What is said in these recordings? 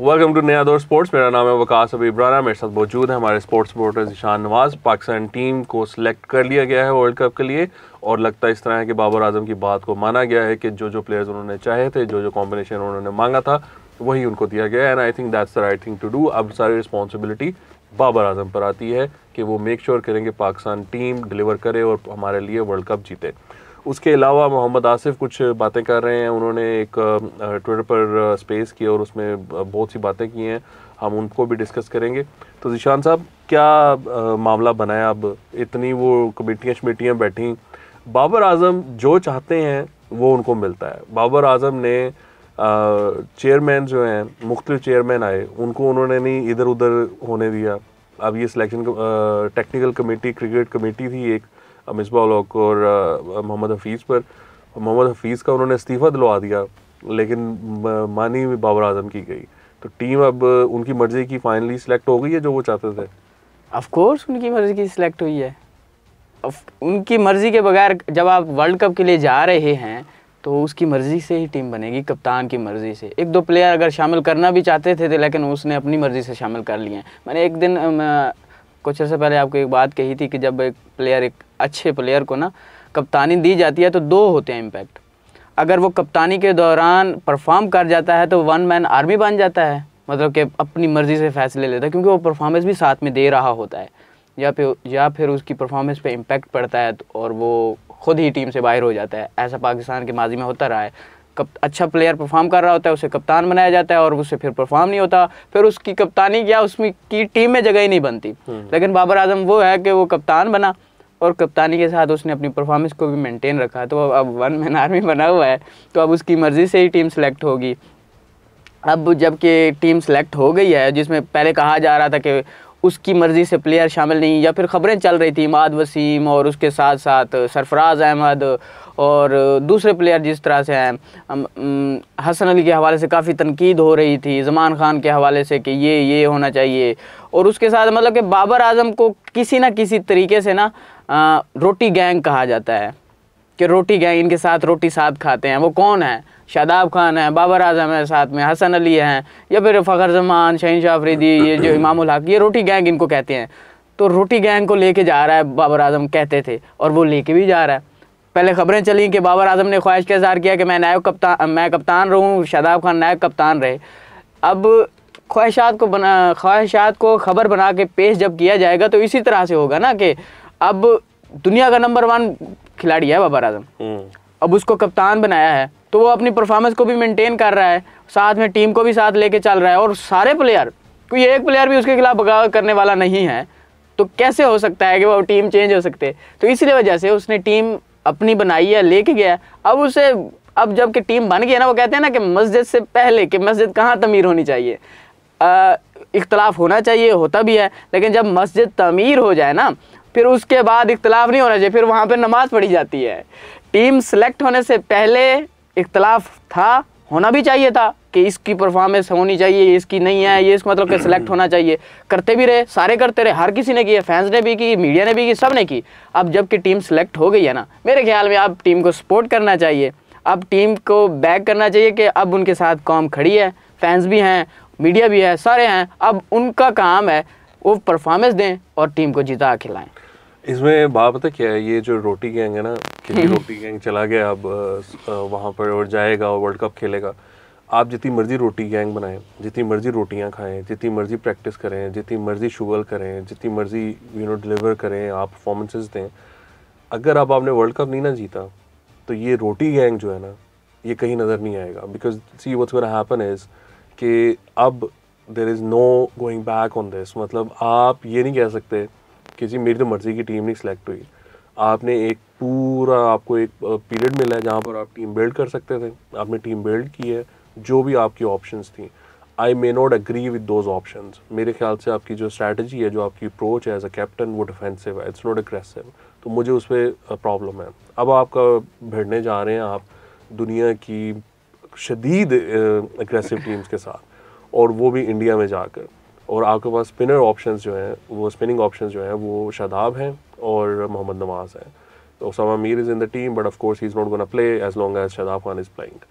Welcome to नया दौर sports मेरा नाम है वकास अब इब्राना मेरे साथ मौजूद है हमारे sports reporter Ishan Nawaz Pakistan team को सिलेक्ट कर लिया गया है वर्ल्ड कप के लिए और लगता है इस तरह है कि बाबर आजम की बात को माना गया है कि जो जो प्लेयर्स उन्होंने चाहे थे जो जो कॉम्बिनेशन उन्होंने मांगा था वही उनको दिया गया and I think that's the right thing to do अब सारी रिस्पॉन्सिबिलिटी बाबर आजम पर आती है कि वो make sure sure Pakistan team deliver करे और हमारे लिए वर्ल्ड कप जीते उसके अलावा मोहम्मद आसिफ कुछ बातें कर रहे हैं उन्होंने एक ट्विटर पर स्पेस किया और उसमें बहुत सी बातें की हैं हम उनको भी डिस्कस करेंगे तो जीशान साहब क्या मामला बनाया अब इतनी वो कमेटियाँ शमेटियाँ बैठी बाबर आजम जो चाहते हैं वो उनको मिलता है बाबर आजम ने चेयरमैन जो हैं मुख्त चेयरमैन आए उनको उन्होंने नहीं इधर उधर होने दिया अब ये selection technical committee cricket committee थी एक मिसबा लॉक और मोहम्मद हफीज़ पर मोहम्मद हफीज़ का उन्होंने इस्तीफ़ा दिलवा दिया लेकिन मानी बाबर आजम की गई तो टीम अब उनकी मर्ज़ी की फाइनली सिलेक्ट हो गई है जो वो चाहते थे ऑफ कोर्स उनकी मर्ज़ी की सिलेक्ट हुई है उनकी मर्ज़ी के बगैर जब आप वर्ल्ड कप के लिए जा रहे हैं तो उसकी मर्ज़ी से ही टीम बनेगी कप्तान की मर्ज़ी से एक दो प्लेयर अगर शामिल करना भी चाहते थे, थे लेकिन उसने अपनी मर्ज़ी से शामिल कर लिए हैं मैंने एक दिन कुछ से पहले आपको एक बात कही थी कि जब एक प्लेयर एक अच्छे प्लेयर को ना कप्तानी दी जाती है तो दो होते हैं इम्पैक्ट अगर वो कप्तानी के दौरान परफॉर्म कर जाता है तो वन मैन आर्मी बन जाता है मतलब कि अपनी मर्ज़ी से फैसले लेता है क्योंकि वो परफॉर्मेंस भी साथ में दे रहा होता है या फिर या फिर उसकी परफॉर्मेंस पे इम्पैक्ट पड़ता है तो और वो खुद ही टीम से बाहर हो जाता है ऐसा पाकिस्तान के माजी में होता रहा है कप अच्छा प्लेयर परफॉर्म कर रहा होता है उसे कप्तान बनाया जाता है और उसे फिर परफॉर्म नहीं होता फिर उसकी कप्तानी क्या उसमें की टीम में जगह ही नहीं बनती हम्म। लेकिन बाबर आजम वो है कि वो कप्तान बना और कप्तानी के साथ उसने अपनी परफॉर्मेंस को भी मेंटेन रखा तो अब वन मैन आर्मी बना हुआ है तो अब उसकी मर्ज़ी से ही टीम सेलेक्ट होगी अब जबकि टीम सेलेक्ट हो गई है जिसमें पहले कहा जा रहा था कि उसकी मर्ज़ी से प्लेयर शामिल नहीं या फिर खबरें चल रही थी इमाद वसीम और उसके साथ साथ सरफराज अहमद और दूसरे प्लेयर जिस तरह से हैं हसन अली के हवाले से काफ़ी तनकीद हो रही थी जमान खान के हवाले से कि ये ये होना चाहिए और उसके साथ मतलब कि बाबर आजम को किसी ना किसी तरीके से ना रोटी गैंग कहा जाता है कि रोटी गैंग इनके साथ रोटी साथ खाते हैं वो कौन है शादाब खान है बाबर आजम है साथ में हसन अली हैं या फिर फ़खर जमान शहीन शाह अफरीदी ये जो इमामुल हक ये रोटी गैंग इनको कहते हैं तो रोटी गैंग को लेके जा रहा है बाबर आजम कहते थे और वो लेके भी जा रहा है पहले खबरें चली कि बाबर आजम ने ख्वाहिश का इजहार किया कि मैं नायब कप्तान मैं कप्तान रहूँ शादाब खान नायब कप्तान रहे अब ख्वाहिशात को बना ख्वाहिशात को खबर बना के पेश जब किया जाएगा तो इसी तरह से होगा ना कि अब दुनिया का नंबर वन खिलाड़ी है बाबर आजम हम्म। अब उसको कप्तान बनाया है तो वो अपनी परफॉर्मेंस को भी मेंटेन कर रहा है साथ में टीम को भी साथ लेके चल रहा है और सारे प्लेयर कोई एक प्लेयर भी उसके खिलाफ बगावत करने वाला नहीं है तो कैसे हो सकता है कि वो टीम चेंज हो सकते तो इसी वजह से उसने टीम अपनी बनाई है लेके गया अब उसे अब जब कि टीम बन गया ना वो कहते हैं ना कि मस्जिद से पहले कि मस्जिद कहाँ तमीर होनी चाहिए इख्तलाफ होना चाहिए होता भी है लेकिन जब मस्जिद तमीर हो जाए ना फिर उसके बाद इख्तलाफ नहीं होना चाहिए फिर वहाँ पर नमाज़ पढ़ी जाती है टीम सेलेक्ट होने से पहले इख्तलाफ था होना भी चाहिए था कि इसकी परफॉर्मेंस होनी चाहिए इसकी नहीं है ये इसको मतलब कि सिलेक्ट होना चाहिए करते भी रहे सारे करते रहे हर किसी ने किया फैंस ने भी की मीडिया ने भी की सब ने की अब जबकि टीम सेलेक्ट हो गई है ना मेरे ख्याल में अब टीम को सपोर्ट करना चाहिए अब टीम को बैक करना चाहिए कि अब उनके साथ कॉम खड़ी है फैंस भी हैं मीडिया भी है सारे हैं अब उनका काम है वो परफॉर्मेंस दें और टीम को जिता खिलाएं इसमें बात पता क्या है ये जो रोटी गैंग है ना कि हम्म। रोटी गैंग चला गया अब वहाँ पर और जाएगा और वर्ल्ड कप खेलेगा आप जितनी मर्ज़ी रोटी गैंग बनाएं जितनी मर्ज़ी रोटियां खाएं जितनी मर्ज़ी प्रैक्टिस करें जितनी मर्ज़ी शुगर करें जितनी मर्ज़ी यू नो डिलीवर करें आप परफॉर्मेंसेस दें अगर आप आपने वर्ल्ड कप नहीं ना जीता तो ये रोटी गैंग जो है ना ये कहीं नज़र नहीं आएगा because see what's gonna happen is कि अब there is no going back on this मतलब आप ये नहीं कह सकते कि जी मेरी तो मर्ज़ी की टीम नहीं सिलेक्ट हुई आपने एक पूरा आपको एक पीरियड मिला है जहाँ पर आप टीम बिल्ड कर सकते थे आपने टीम बिल्ड की है जो भी आपकी ऑप्शंस थी I may not agree with those option मेरे ख्याल से आपकी जो स्ट्रैटेजी है जो आपकी अप्रोच है एज अ कैप्टन वो डिफेंसिव है इट्स नॉट अग्रेसिव तो मुझे उस पर प्रॉब्लम uh, है अब आपका भिड़ने जा रहे हैं आप दुनिया की शदीद एग्रेसिव uh, टीम्स के साथ और वो भी इंडिया में जाकर और आपके पास स्पिनर ऑप्शन जो हैं वो स्पिनिंग ऑप्शन जो हैं वो शादाब हैं और मोहम्मद नवाज़ हैं तो Mir Mir is in the team but course he's not going to play as long as Shadab Khan is playing.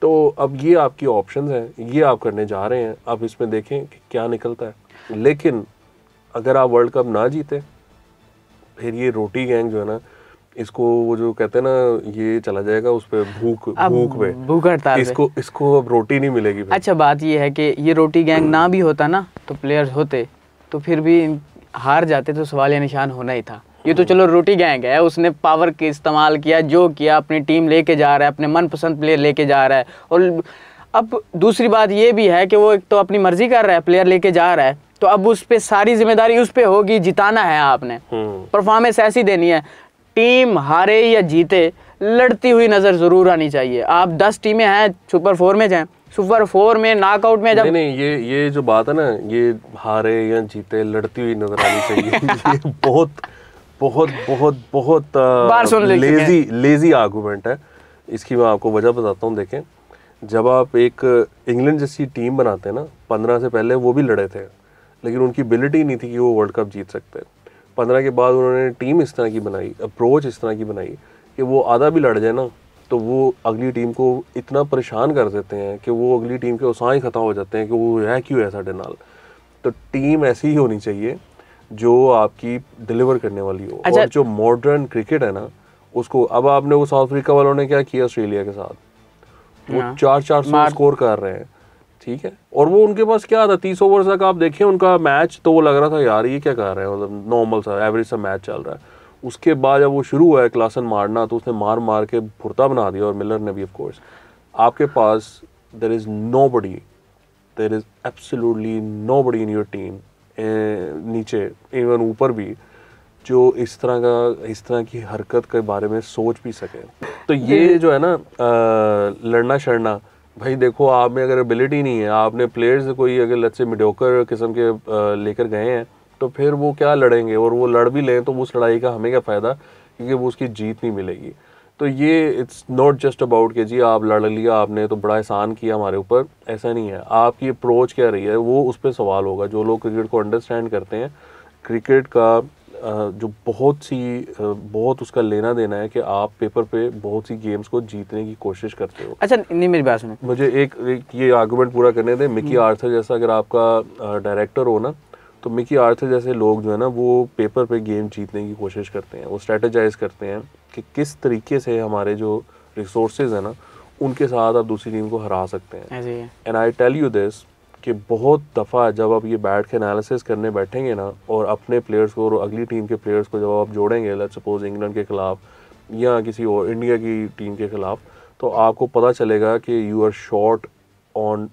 तो अब ये आपकी ऑप्शन हैं ये आप करने जा रहे हैं आप इसमें देखें कि क्या निकलता है लेकिन अगर आप वर्ल्ड कप ना जीते फिर ये रोटी गैंग जो है ना इसको वो जो कहते हैं ना ये चला जाएगा उस पर भूख भूख पे भूख हड़ताल इसको इसको अब रोटी नहीं मिलेगी अच्छा बात ये है कि ये रोटी गैंग ना भी होता ना तो प्लेयर्स होते तो फिर भी हार जाते तो सवाल या निशान होना ही था ये तो चलो रोटी गैंग है उसने पावर के इस्तेमाल किया जो किया अपनी टीम लेके जा रहा है अपने मनपसंद प्लेयर लेके जा रहा है और अब दूसरी बात ये भी है कि वो एक तो अपनी मर्जी कर रहा है प्लेयर लेके जा रहा है तो अब उस पर सारी जिम्मेदारी उस पर होगी जिताना है आपने परफॉर्मेंस हम्म। ऐसी देनी है टीम हारे या जीते लड़ती हुई नज़र ज़रूर आनी चाहिए आप दस टीमें हैं सुपर फोर में जाए सुपर फोर में नॉकआउट में जब नहीं, नहीं ये ये जो बात है ना ये हारे या जीते लड़ती हुई नजर आनी चाहिए ये बहुत बहुत बहुत बहुत लेजी लेजी आर्गूमेंट है इसकी मैं आपको वजह बताता हूँ देखें जब आप एक इंग्लैंड जैसी टीम बनाते हैं ना पंद्रह से पहले वो भी लड़े थे लेकिन उनकी एबिलिटी नहीं थी कि वो वर्ल्ड कप जीत सकते पंद्रह के बाद उन्होंने टीम इस तरह की बनाई अप्रोच इस तरह की बनाई कि वो आधा भी लड़ जाए ना तो वो अगली टीम को इतना परेशान कर देते हैं कि वो अगली टीम के उसाई ही ख़त्म हो जाते हैं कि वो है क्यों है साढ़े नाल तो टीम ऐसी ही होनी चाहिए जो आपकी डिलीवर करने वाली हो अच्छा। और जो मॉडर्न क्रिकेट है ना उसको अब आपने वो साउथ अफ्रीका वालों ने क्या किया ऑस्ट्रेलिया के साथ वो हाँ। चार चार सौ स्कोर कर रहे हैं ठीक है और वो उनके पास क्या था तीस ओवर तक आप देखें उनका मैच तो वो लग रहा था यार ये क्या कर रहे हैं मतलब नॉर्मल सा एवरेज सा मैच चल रहा है उसके बाद जब वो शुरू हुआ है क्लासन मारना तो उसने मार मार के फुर्ता बना दिया और मिलर ने भी ऑफ कोर्स आपके पास there is nobody there is absolutely nobody in your team नीचे इवन ऊपर भी जो इस तरह का इस तरह की हरकत के बारे में सोच भी सके तो ये हम्म। जो है ना लड़ना शड़ना भाई देखो आप में अगर एबिलिटी नहीं है आपने प्लेयर्स कोई अगर लच्चे मिडोकर किस्म के लेकर गए हैं तो फिर वो क्या लड़ेंगे और वो लड़ भी लें तो उस लड़ाई का हमें क्या फ़ायदा क्योंकि वो उसकी जीत नहीं मिलेगी तो ये इट्स नॉट जस्ट अबाउट के जी आप लड़ लिया आपने तो बड़ा एहसान किया हमारे ऊपर ऐसा नहीं है आपकी अप्रोच क्या रही है वो उस पर सवाल होगा जो लोग क्रिकेट को अंडरस्टैंड करते हैं क्रिकेट का जो बहुत सी बहुत उसका लेना देना है कि आप पेपर पे बहुत सी गेम्स को जीतने की कोशिश करते हो अच्छा नहीं मेरी बात सुनो मुझे एक, एक ये आर्गूमेंट पूरा करने दें मिकी हम्म। आर्थर जैसा अगर आपका डायरेक्टर हो ना तो मिकी आर्थर जैसे लोग जो है ना वो पेपर पे गेम जीतने की कोशिश करते हैं वो स्ट्रेटेजाइज करते हैं कि किस तरीके से हमारे जो रिसोर्सेज हैं ना उनके साथ आप दूसरी टीम को हरा सकते हैं and I tell you this कि बहुत दफ़ा जब आप ये बैठ के एनालिसिस करने बैठेंगे ना और अपने प्लेयर्स को और अगली टीम के प्लेयर्स को जब आप जोड़ेंगे लेट्स सपोज इंग्लैंड के ख़िलाफ़ या किसी और इंडिया की टीम के ख़िलाफ़ तो आपको पता चलेगा कि you are short on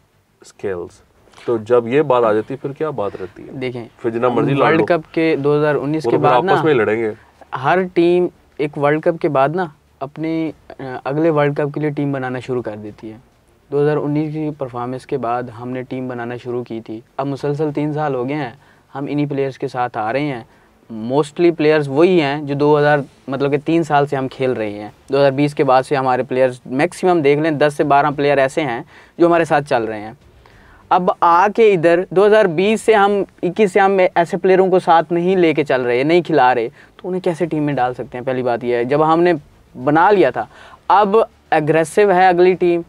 scales तो जब ये बात आ जाती है फिर क्या बात रहती है देखें फिर जितना मर्जी वर्ल्ड कप के 2019 के तो बाद आपस में लड़ेंगे हर टीम एक वर्ल्ड कप के बाद ना अपने अगले वर्ल्ड कप के लिए टीम बनाना शुरू कर देती है 2019 की परफॉर्मेंस के बाद हमने टीम बनाना शुरू की थी अब मुसलसल तीन साल हो गए हैं हम इन्हीं प्लेयर्स के साथ आ रहे हैं मोस्टली प्लेयर्स वही हैं जो 2000 मतलब कि तीन साल से हम खेल रहे हैं 2020 के बाद से हमारे प्लेयर्स मैक्सिमम देख लें दस से बारह प्लेयर ऐसे हैं जो हमारे साथ चल रहे हैं अब आके इधर 2020 से हम 21 से हम ऐसे प्लेयरों को साथ नहीं लेके चल रहे नहीं खिला रहे तो उन्हें कैसे टीम में डाल सकते हैं पहली बात यह है जब हमने बना लिया था अब एग्रेसिव है अगली टीम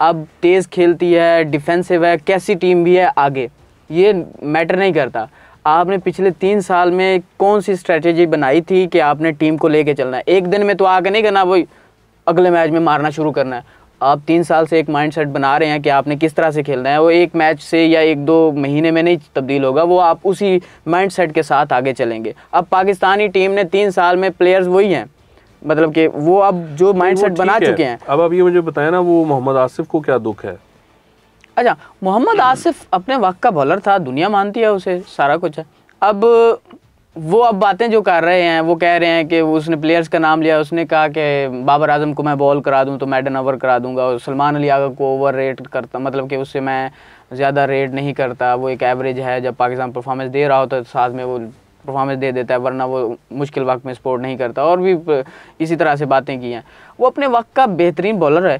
अब तेज़ खेलती है डिफेंसिव है कैसी टीम भी है आगे ये मैटर नहीं करता आपने पिछले तीन साल में कौन सी स्ट्रेटजी बनाई थी कि आपने टीम को लेके चलना है एक दिन में तो आगे नहीं करना वही अगले मैच में मारना शुरू करना है आप तीन साल से एक माइंडसेट बना रहे हैं कि आपने किस तरह से खेलना है वो एक मैच से या एक दो महीने में नहीं तब्दील होगा वो आप उसी माइंडसेट के साथ आगे चलेंगे अब पाकिस्तानी टीम ने तीन साल में प्लेयर्स वही हैं मतलब कि वो अब जो माइंडसेट तो बना है। चुके हैं अब अब ये मुझे बताया ना वो मोहम्मद आसिफ को क्या दुख है अच्छा मोहम्मद आसिफ अपने वक्त का बॉलर था दुनिया मानती है उसे सारा कुछ है अब वो अब बातें जो कर रहे हैं वो कह रहे हैं कि उसने प्लेयर्स का नाम लिया उसने कहा कि बाबर आजम को मैं बॉल करा दूं तो मैडन ओवर करा दूंगा और सलमान अली आगा को ओवर रेट करता मतलब कि उससे मैं ज़्यादा रेट नहीं करता वो एक एवरेज है जब पाकिस्तान परफॉर्मेंस दे रहा होता है तो साथ में वो परफॉर्मेंस दे देता है वरना वो मुश्किल वक्त में सपोर्ट नहीं करता और भी इसी तरह से बातें की हैं वो अपने वक्त का बेहतरीन बॉलर है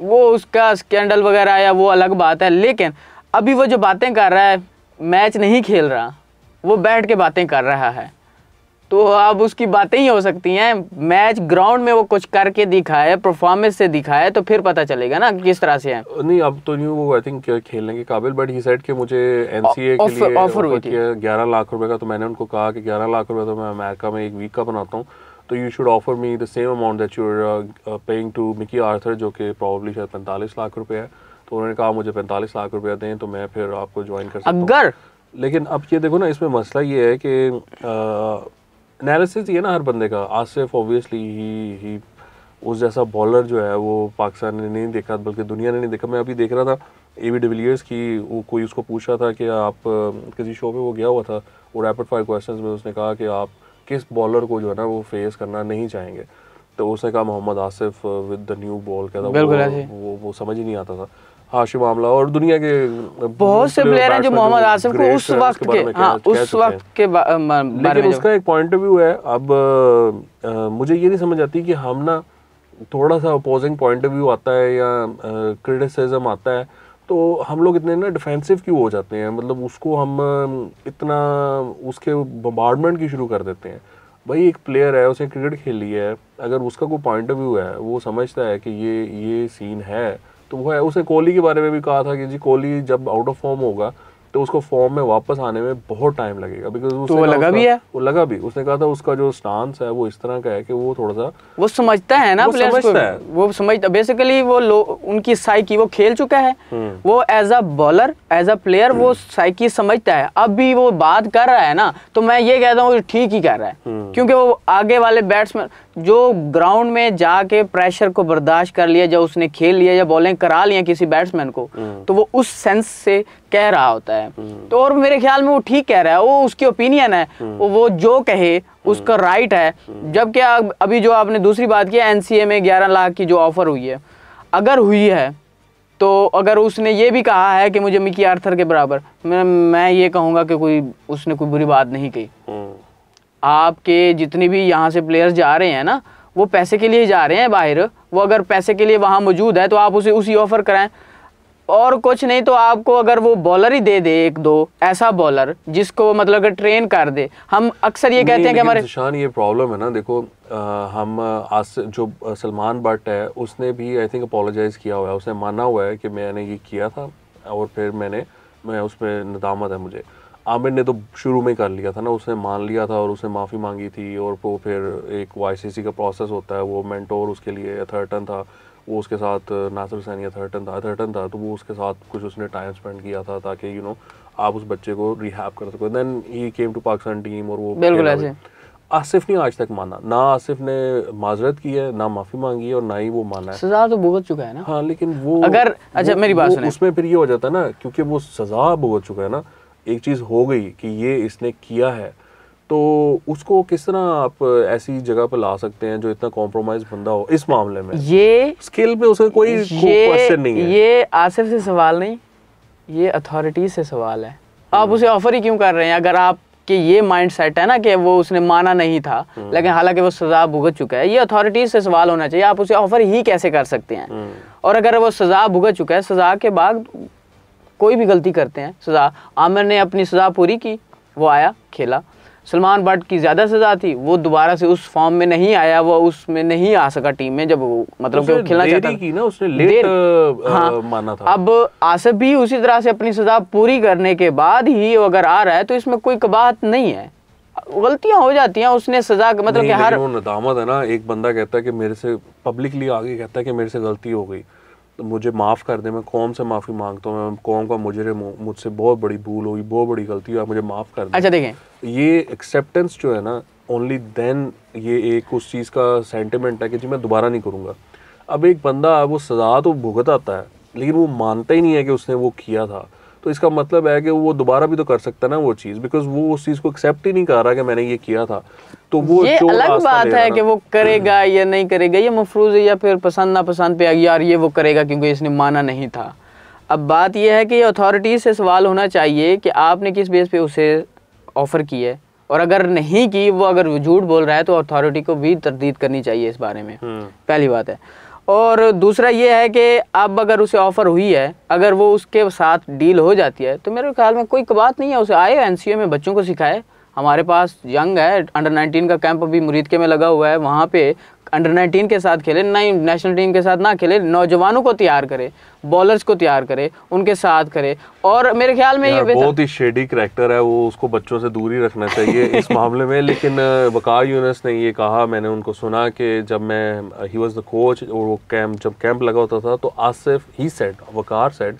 वो उसका स्कैंडल वगैरह आया वो अलग बात है लेकिन अभी वो जो बातें कर रहा है मैच नहीं खेल रहा वो बैठ के बातें कर रहा है तो अब उसकी बातें ही हो सकती हैं मैच ग्राउंड में वो कुछ करके दिखाए परफॉर्मेंस से दिखाए तो फिर पता चलेगा ना किस तरह से है नहीं अब तो नहीं वो आई थिंक खेलने के काबिल बट ही सेड कि मुझे एनसीए के लिए ऑफर हुई थी ग्यारह लाख रुपए का तो मैंने उनको कहा कि ग्यारह लाख रुपए तो मैं अमेरिका में एक वीक का बनाता हूँ तो you should offer me the same amount that you are paying to Mickey Arthur जो कि प्रॉब्ली शायद पैंतालीस लाख रुपए है तो उन्होंने कहा मुझे पैंतालीस लाख रुपया दें तो मैं फिर आपको ज्वाइन कर सकता अगर लेकिन अब ये देखो ना इसमें मसला ये है कि एनालिसिस ये ना हर बंदे का आसिफ ऑब्वियसली ही ही उस जैसा बॉलर जो है वो पाकिस्तान ने नहीं देखा बल्कि दुनिया ने नहीं देखा मैं अभी देख रहा था ए वी डिविलियर्स की वो कोई उसको पूछ रहा था कि आप किसी शो पे वो गया हुआ था वो रैपिड फायर क्वेश्चंस में उसने कहा कि आप किस बॉलर को जो है ना वो फेस करना नहीं चाहेंगे तो उसने कहा Mohammad Asif with the new ball कहता वो, वो वो समझ ही नहीं आता था हाशिम आमला और दुनिया के बहुत से प्लेयर हैं जो मोहम्मद आसिफ को उस वक्त के हाँ, उस वक्त के लेकिन उसका एक पॉइंट ऑफ व्यू है अब मुझे ये नहीं समझ आती कि हम ना थोड़ा सा अपोजिंग पॉइंट ऑफ व्यू आता है या क्रिटिसिज्म आता है तो हम लोग इतने ना डिफेंसिव क्यों हो जाते हैं मतलब उसको हम इतना उसके बम्बार्डमेंट की शुरू कर देते हैं भाई एक प्लेयर है उसने क्रिकेट खेली है अगर उसका कोई पॉइंट ऑफ व्यू है वो समझता है कि ये ये सीन है तो वो है उसे कोहली के बारे में भी कहा था कि जी कोहली जब आउट ऑफ फॉर्म होगा तो उसको फॉर्म में वापस आने में बहुत टाइम लगेगा बिकॉज तो वो लगा भी है वो लगा भी उसने कहा था उसका जो स्टांस है वो इस तरह का है कि वो थोड़ा सा वो समझता है ना प्लेयर्स को है। वो समझता बेसिकली वो लो, उनकी साइकी वो खेल चुका है हम्म। वो as a bowler as a player वो हम्म। साइकी समझता है अब भी वो बात कर रहा है ना तो मैं ये कहता हूँ ठीक ही कर रहा है हम्म। क्योंकि वो आगे वाले बैट्समैन जो ग्राउंड में जाके प्रेशर को बर्दाश्त कर लिया जब उसने खेल लिया या बॉलिंग करा लिया किसी बैट्समैन को हम्म। तो वो उस सेंस से कह रहा होता है हम्म। तो और मेरे ख्याल में वो ठीक कह रहा है वो उसकी ओपिनियन है हम्म। वो जो कहे उसका राइट है जबकि अभी जो आपने दूसरी बात की एनसीए में ग्यारह लाख की जो ऑफर हुई है अगर हुई है तो अगर उसने ये भी कहा है कि मुझे मिकी आर्थर के बराबर मैं मैं ये कहूँगा कि कोई उसने कोई बुरी बात नहीं कही आपके जितने भी यहाँ से प्लेयर्स जा रहे हैं ना वो पैसे के लिए जा रहे हैं बाहर वो अगर पैसे के लिए वहाँ मौजूद है तो आप उसे उसी ऑफ़र कराएं और कुछ नहीं तो आपको अगर वो बॉलर ही दे दे एक दो ऐसा बॉलर जिसको मतलब अगर ट्रेन कर दे हम अक्सर ये कहते हैं कि हमारे शान ये प्रॉब्लम है ना देखो आ, हम आस जो सलमान भट्ट है उसने भी आई थिंक अपोलोजाइज़ किया हुआ है उसने माना हुआ है कि मैंने ये किया था और फिर मैंने मैं उसमें नदामत है मुझे आमिर ने तो शुरू में कर लिया था ना उसने मान लिया था और उसने माफ़ी मांगी थी और वो फिर एक वाई का प्रोसेस होता है वो मैंटोर उसके लिए अथर्टन था वो उसके साथ नासिर हुसैन अथर्टन था अथर्टन था तो वो उसके साथ कुछ उसने टाइम स्पेंड किया था ताकि यू नो आप उस बच्चे को रिहैब कर सको then he came to Pakistan team और वो बिल्कुल आसिफ ने आज तक माना ना आसिफ ने माजरत की है ना माफी मांगी है और ना ही वो माना है सजा तो भुगत चुका है ना हाँ लेकिन वो अगर अच्छा मेरी बात सुने उसमें फिर ये हो जाता है ना क्योंकि वो सजा भुगत चुका है ना एक चीज़ हो गई कि ये इसने किया है तो उसको किस तरह आप ऐसी जगह पर ला सकते हैं जो इतना कॉम्प्रोमाइज बंदा हो इस मामले में ये स्किल पे उसका कोई क्वेश्चन नहीं है ये आसिफ से सवाल नहीं ये अथॉरिटी से सवाल है आप हम्म। उसे ऑफर ही क्यों कर रहे हैं अगर आप कि ये माइंड सेट है ना कि वो उसने माना नहीं था हम्म। लेकिन हालांकि वो सजा भुगत चुका है ये अथॉरिटीज से सवाल होना चाहिए आप उसे ऑफर ही कैसे कर सकते हैं हम्म। और अगर वो सजा भुगत चुका है सजा के बाद कोई भी गलती करते हैं सज़ा आमिर ने अपनी सज़ा पूरी की वो आया खेला सलमान भट्ट की ज़्यादा सज़ा थी वो दोबारा से उस फॉर्म में नहीं आया वो उसमें नहीं आ सका टीम में जब वो मतलब कि वो खेलना चाहता की ना उसने लेट आ, हाँ, माना था अब आसिफ भी उसी तरह से अपनी सज़ा पूरी करने के बाद ही वो अगर आ रहा है तो इसमें कोई कबाहत नहीं है गलतियां हो जाती हैं उसने सजा मतलब कि हर नदामत है ना एक बंदा कहता है कि मेरे से पब्लिकली आगे कहता है कि मेरे से गलती हो गई तो मुझे माफ़ कर दे मैं कौम से माफ़ी मांगता हूँ मैं कौम का मुझे मुझसे बहुत बड़ी भूल हुई बहुत बड़ी गलती हुई मुझे माफ़ कर दे अच्छा देखें ये एक्सेप्टेंस जो है ना ओनली देन ये एक उस चीज़ का सेंटिमेंट है कि जी मैं दोबारा नहीं करूँगा अब एक बंदा वो सज़ा तो भुगत आता है लेकिन वो मानता ही नहीं है कि उसने वो किया था तो इसका मतलब है कि वो दोबारा भी तो कर सकता ना वो चीज़ बिकॉज वो उस चीज़ को एक्सेप्ट ही नहीं कर रहा कि मैंने ये किया था तो वो ये जो अलग बात है कि वो करेगा हम्म। या नहीं करेगा ये मफरूज या फिर पसंद ना पसंद पे यार ये वो करेगा क्योंकि इसने माना नहीं था अब बात यह है कि अथॉरिटी से सवाल होना चाहिए कि आपने किस बेस पे उसे ऑफ़र किया है और अगर नहीं की वो अगर झूठ बोल रहा है तो अथॉरिटी को भी तरदीद करनी चाहिए इस बारे में हम्म। पहली बात है और दूसरा ये है कि अब अगर उसे ऑफ़र हुई है अगर वो उसके साथ डील हो जाती है तो मेरे ख्याल में कोई बात नहीं है उसे आए एन में बच्चों को सिखाए हमारे पास यंग है अंडर 19 का कैंप अभी मुरीद के में लगा हुआ है वहाँ पे अंडर 19 के साथ खेले ना नेशनल टीम के साथ ना खेले नौजवानों को तैयार करे बॉलर्स को तैयार करे उनके साथ करे और मेरे ख्याल में ये बहुत ही शेडी करेक्टर है वो उसको बच्चों से दूर ही रखना चाहिए इस मामले में लेकिन वकार यूनस ने ये कहा मैंने उनको सुना कि जब मैं ही वॉज द कोच और वो कैंप जब कैंप लगा होता था तो आसिफ ही सेट वकार सेट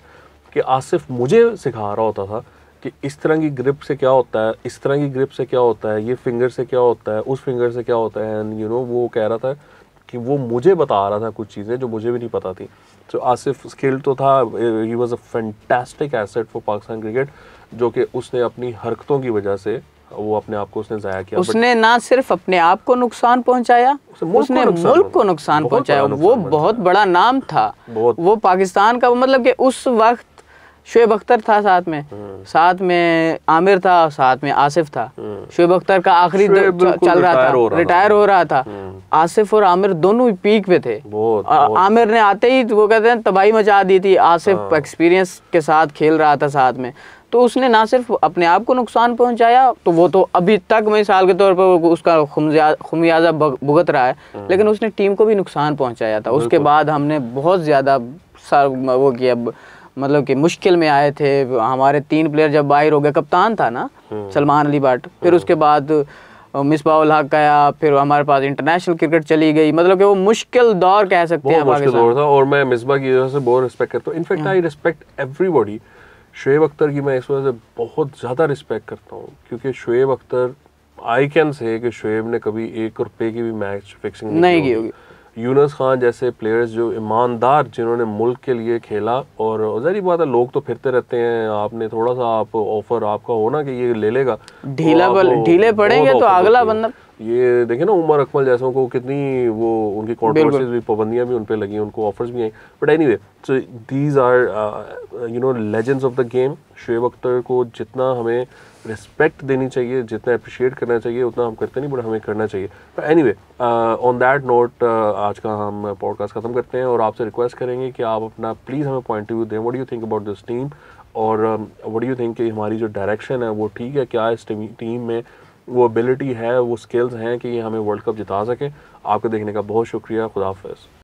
कि आसिफ मुझे सिखा रहा होता था कि इस तरह की ग्रिप से क्या होता है इस तरह की ग्रिप से क्या होता है ये फिंगर से क्या होता है उस फिंगर से क्या होता है एंड यू नो वो कह रहा था कि वो मुझे बता रहा था कुछ चीज़ें जो मुझे भी नहीं पता थी तो आसिफ स्किल तो था ही was a fantastic asset for Pakistan cricket जो कि उसने अपनी हरकतों की वजह से वो अपने आप को उसने जाया किया उसने ना सिर्फ अपने आप को नुकसान पहुंचाया उसने मुल्क को नुकसान पहुंचाया वो बहुत बड़ा नाम था वो पाकिस्तान का मतलब कि उस वक्त शुएब अख्तर था साथ में हम्म। साथ में आमिर था और साथ में आसिफ था हम्म। शुएब अख्तर का आखिरी चल रहा था रिटायर हो रहा था हम्म। आसिफ और आमिर दोनों पीक पे थे आमिर ने आते ही तो वो कहते हैं तबाही मचा दी थी आसिफ एक्सपीरियंस हाँ। के साथ खेल रहा था साथ में तो उसने ना सिर्फ अपने आप को नुकसान पहुंचाया तो वो तो अभी तक मिसाल के तौर पर उसका खुमियाजा भुगत रहा है हाँ। लेकिन उसने टीम को भी नुकसान पहुंचाया था उसके बाद हमने बहुत ज़्यादा वो किया मतलब कि मुश्किल में आए थे हमारे तीन प्लेयर जब बाहर हो गए कप्तान था ना हम्म। सलमान अली भट्ट फिर हम्म। उसके बाद मिसबा उल हक गया फिर हमारे पास इंटरनेशनल क्रिकेट चली गई मतलब कि वो मुश्किल दौर कह सकते हैं मुश्किल दौर था और मैं मिसबा की वजह से बहुत रिस्पेक्ट करता हूँ in fact I respect everybody Shoaib Akhtar की मैं इस वजह से बहुत ज़्यादा रिस्पेक्ट करता हूँ क्योंकि Shoaib Akhtar I can say कि शुएब ने कभी एक रुपये की भी मैच फिक्सिंग नहीं की होगी यूनस खान जैसे प्लेयर्स जो ईमानदार जिन्होंने मुल्क के लिए खेला और जहरी बात है लोग तो फिरते रहते हैं आपने थोड़ा सा आप ऑफर आपका हो ना कि ये ले लेगा तो ढीला तो ढीले पड़ेंगे तो अगला बंदा ये देखे ना उमर अकमल जैसों को कितनी वो उनकी कॉन्ट्रोवर्सीज भी पाबंदियाँ भी उन पर लगी उनको ऑफर्स भी आई but anyway so these are you know legends of the game Shoaib Akhtar को जितना हमें रिस्पेक्ट देनी चाहिए जितना अप्रिशिएट करना चाहिए उतना हम करते नहीं बट हमें करना चाहिए but anyway on that note आज का हम पॉडकास्ट ख़त्म करते हैं और आपसे रिक्वेस्ट करेंगे कि आप अपना प्लीज़ हमें पॉइंट ऑफ व्यू दें what you think about this team और वट यू थिंक कि हमारी जो डायरेक्शन है वो ठीक है क्या इस टीम में वो एबिलिटी है वो स्किल्स हैं कि ये हमें वर्ल्ड कप जिता सकें आपके देखने का बहुत शुक्रिया खुदाफ़